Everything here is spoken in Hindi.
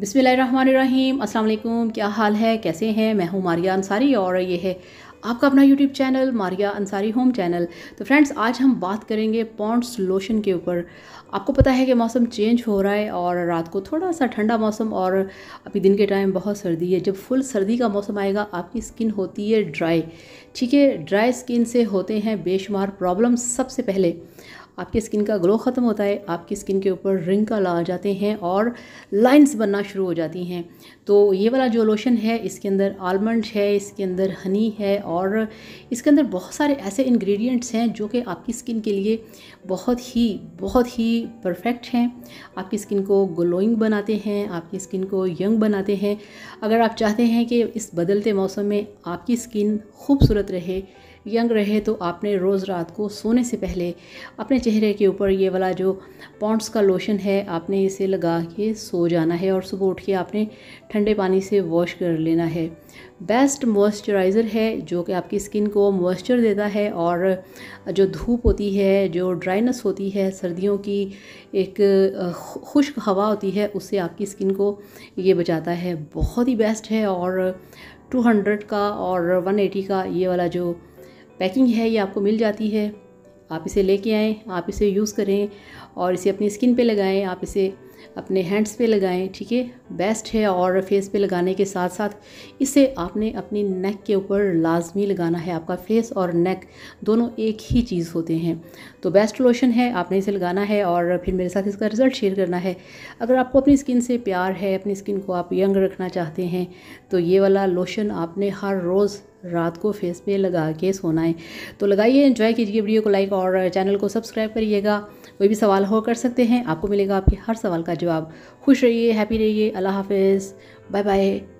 बिसमीम अल्लाम क्या हाल है कैसे हैं मैं हूँ मारिया अंसारी और ये है आपका अपना YouTube channel Maria Ansari home channel तो फ्रेंड्स आज हम बात करेंगे पॉन्ड्स लोशन के ऊपर आपको पता है कि मौसम चेंज हो रहा है और रात को थोड़ा सा ठंडा मौसम और अभी दिन के टाइम बहुत सर्दी है जब फुल सर्दी का मौसम आएगा आपकी स्किन होती है ड्राई ठीक है ड्राई स्किन से होते हैं बेशुमार प्रॉब्लम सबसे पहले आपकी स्किन का ग्लो ख़त्म होता है आपकी स्किन के ऊपर रिंकल आ जाते हैं और लाइंस बनना शुरू हो जाती हैं तो ये वाला जो लोशन है इसके अंदर आलमंड है इसके अंदर हनी है और इसके अंदर बहुत सारे ऐसे इंग्रेडिएंट्स हैं जो कि आपकी स्किन के लिए बहुत ही बहुत ही परफेक्ट हैं आपकी स्किन को ग्लोइंग बनाते हैं आपकी स्किन को यंग बनाते हैं अगर आप चाहते हैं कि इस बदलते मौसम में आपकी स्किन खूबसूरत रहे यंग रहे तो आपने रोज़ रात को सोने से पहले अपने चेहरे के ऊपर ये वाला जो पॉन्ट्स का लोशन है आपने इसे लगा के सो जाना है और सुबह उठ के आपने ठंडे पानी से वॉश कर लेना है बेस्ट मॉइस्चराइज़र है जो कि आपकी स्किन को मॉइस्चर देता है और जो धूप होती है जो ड्राइनेस होती है सर्दियों की एक खुश्क हवा होती है उससे आपकी स्किन को ये बचाता है बहुत ही बेस्ट है और 200 का और 180 का ये वाला जो पैकिंग है ये आपको मिल जाती है आप इसे लेके आएँ आप इसे यूज़ करें और इसे अपनी स्किन पे लगाएं आप इसे अपने हैंड्स पे लगाएं ठीक है बेस्ट है और फेस पे लगाने के साथ साथ इसे आपने अपनी नेक के ऊपर लाजमी लगाना है आपका फेस और नेक दोनों एक ही चीज़ होते हैं तो बेस्ट लोशन है आपने इसे लगाना है और फिर मेरे साथ इसका रिज़ल्ट शेयर करना है अगर आपको अपनी स्किन से प्यार है अपनी स्किन को आप यंग रखना चाहते हैं तो ये वाला लोशन आपने हर रोज़ रात को फेस पे लगा के सोना है तो लगाइए एंजॉय कीजिए वीडियो को लाइक और चैनल को सब्सक्राइब करिएगा कोई भी सवाल हो कर सकते हैं आपको मिलेगा आपके हर सवाल का जवाब खुश रहिए हैप्पी रहिए अल्लाह हाफिज़ बाय बाय